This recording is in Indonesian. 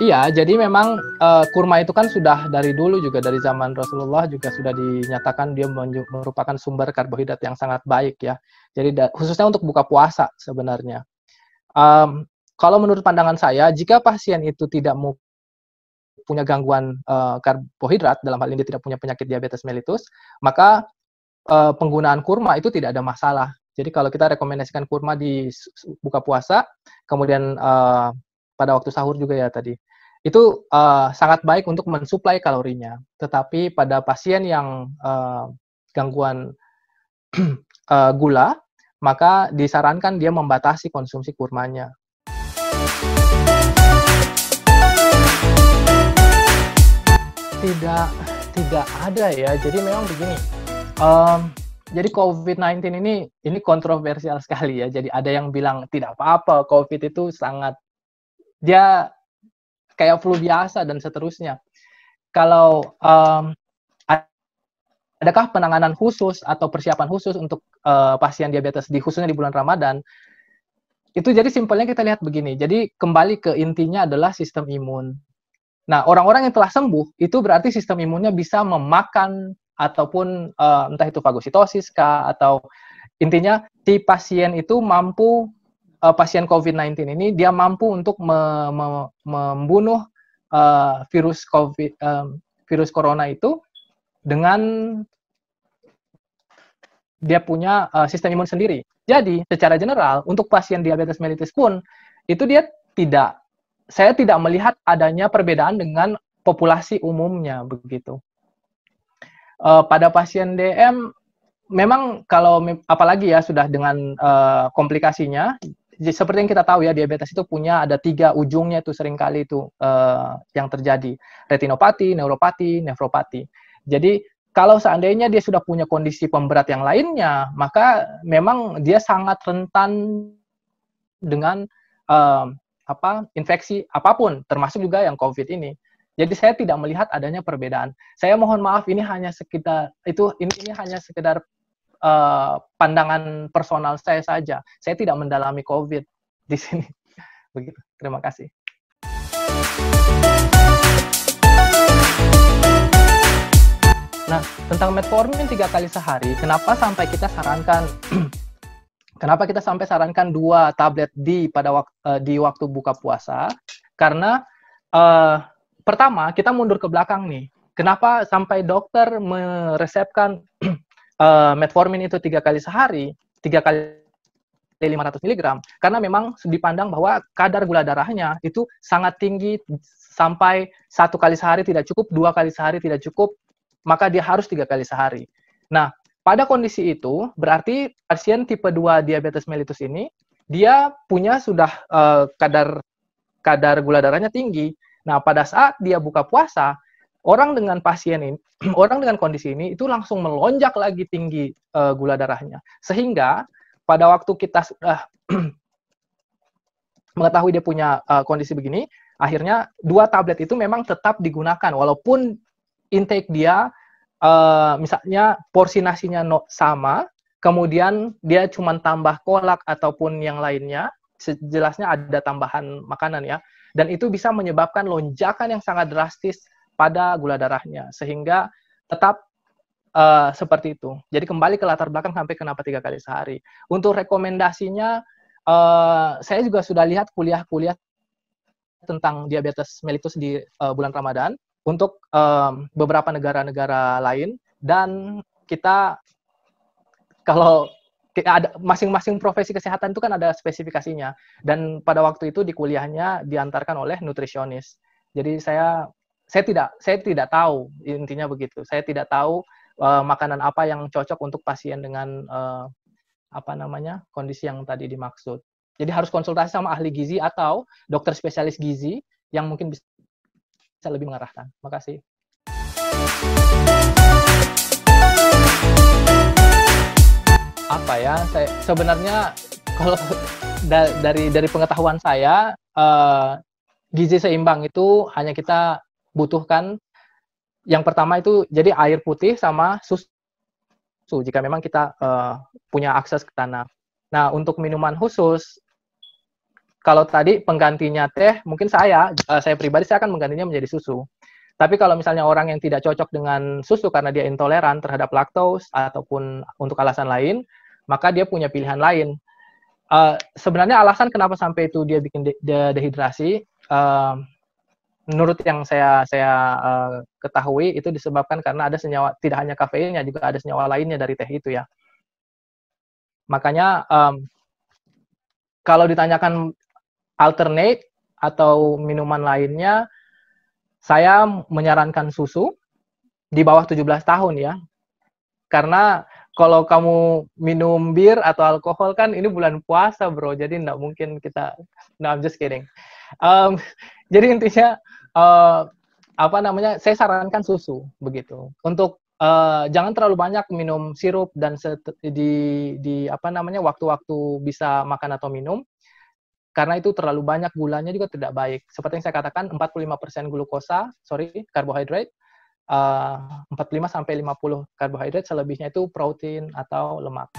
Iya, jadi memang uh, kurma itu kan sudah dari dulu juga dari zaman Rasulullah juga sudah dinyatakan dia merupakan sumber karbohidrat yang sangat baik ya. Jadi khususnya untuk buka puasa sebenarnya. Um, kalau menurut pandangan saya, jika pasien itu tidak mau punya gangguan uh, karbohidrat dalam hal ini dia tidak punya penyakit diabetes mellitus, maka uh, penggunaan kurma itu tidak ada masalah. Jadi kalau kita rekomendasikan kurma di buka puasa, kemudian uh, pada waktu sahur juga ya tadi itu uh, sangat baik untuk mensuplai kalorinya. Tetapi pada pasien yang uh, gangguan uh, gula, maka disarankan dia membatasi konsumsi kurmanya. Tidak, tidak ada ya. Jadi memang begini. Um, jadi COVID-19 ini ini kontroversial sekali ya. Jadi ada yang bilang tidak apa-apa, COVID itu sangat dia kayak flu biasa dan seterusnya. Kalau um, adakah penanganan khusus atau persiapan khusus untuk uh, pasien diabetes di khususnya di bulan Ramadan? Itu jadi simpelnya kita lihat begini. Jadi kembali ke intinya adalah sistem imun. Nah, orang-orang yang telah sembuh itu berarti sistem imunnya bisa memakan ataupun uh, entah itu fagositosis kah atau intinya si pasien itu mampu uh, pasien COVID-19 ini dia mampu untuk me me membunuh uh, virus COVID um, virus corona itu dengan dia punya uh, sistem imun sendiri. Jadi secara general untuk pasien diabetes mellitus pun itu dia tidak saya tidak melihat adanya perbedaan dengan populasi umumnya begitu. Uh, pada pasien DM memang kalau apalagi ya sudah dengan uh, komplikasinya seperti yang kita tahu ya diabetes itu punya ada tiga ujungnya itu seringkali itu uh, yang terjadi retinopati, neuropati, nefropati. Jadi kalau seandainya dia sudah punya kondisi pemberat yang lainnya, maka memang dia sangat rentan dengan uh, apa infeksi apapun, termasuk juga yang COVID ini. Jadi saya tidak melihat adanya perbedaan. Saya mohon maaf ini hanya sekitar itu ini, ini hanya sekedar Eh, pandangan personal saya saja. Saya tidak mendalami COVID di sini. Begitu. Terima kasih. Nah, tentang metformin tiga kali sehari, kenapa sampai kita sarankan kenapa kita sampai sarankan dua tablet di pada waktu eh, di waktu buka puasa? Karena uh, pertama kita mundur ke belakang nih. Kenapa sampai dokter meresepkan uh, metformin itu tiga kali sehari, tiga kali 500 mg karena memang dipandang bahwa kadar gula darahnya itu sangat tinggi sampai satu kali sehari tidak cukup, dua kali sehari tidak cukup, maka dia harus tiga kali sehari. Nah, pada kondisi itu berarti pasien tipe 2 diabetes mellitus ini dia punya sudah uh, kadar kadar gula darahnya tinggi. Nah, pada saat dia buka puasa, orang dengan pasien ini, orang dengan kondisi ini itu langsung melonjak lagi tinggi uh, gula darahnya. Sehingga pada waktu kita sudah eh, mengetahui dia punya uh, kondisi begini, akhirnya dua tablet itu memang tetap digunakan walaupun intake dia uh, misalnya porsi nasinya no, sama, kemudian dia cuma tambah kolak ataupun yang lainnya, sejelasnya ada tambahan makanan ya dan itu bisa menyebabkan lonjakan yang sangat drastis pada gula darahnya sehingga tetap uh, seperti itu. Jadi kembali ke latar belakang sampai kenapa tiga kali sehari. Untuk rekomendasinya, uh, saya juga sudah lihat kuliah-kuliah tentang diabetes mellitus di uh, bulan Ramadan untuk um, beberapa negara-negara lain dan kita kalau ada masing-masing profesi kesehatan itu kan ada spesifikasinya dan pada waktu itu di kuliahnya diantarkan oleh nutrisionis. Jadi saya saya tidak saya tidak tahu intinya begitu. Saya tidak tahu uh, makanan apa yang cocok untuk pasien dengan uh, apa namanya kondisi yang tadi dimaksud. Jadi harus konsultasi sama ahli gizi atau dokter spesialis gizi yang mungkin bisa lebih mengarahkan. Makasih. Apa ya? Saya sebenarnya kalau da, dari dari pengetahuan saya uh, gizi seimbang itu hanya kita butuhkan yang pertama itu jadi air putih sama susu jika memang kita uh, punya akses ke tanah. Nah untuk minuman khusus kalau tadi penggantinya teh mungkin saya uh, saya pribadi saya akan menggantinya menjadi susu. Tapi kalau misalnya orang yang tidak cocok dengan susu karena dia intoleran terhadap laktos ataupun untuk alasan lain, maka dia punya pilihan lain. Uh, sebenarnya alasan kenapa sampai itu dia bikin de de dehidrasi uh, menurut yang saya saya uh, ketahui itu disebabkan karena ada senyawa tidak hanya kafeinnya juga ada senyawa lainnya dari teh itu ya. Makanya um, kalau ditanyakan alternate atau minuman lainnya, saya menyarankan susu di bawah 17 tahun ya. Karena kalau kamu minum bir atau alkohol kan ini bulan puasa bro jadi nggak mungkin kita no I'm just kidding um, jadi intinya uh, apa namanya saya sarankan susu begitu untuk uh, jangan terlalu banyak minum sirup dan di di apa namanya waktu-waktu bisa makan atau minum karena itu terlalu banyak gulanya juga tidak baik. Seperti yang saya katakan, 45% glukosa, sorry, karbohidrat, Eh, puluh 45 sampai 50 karbohidrat, selebihnya itu protein atau lemak.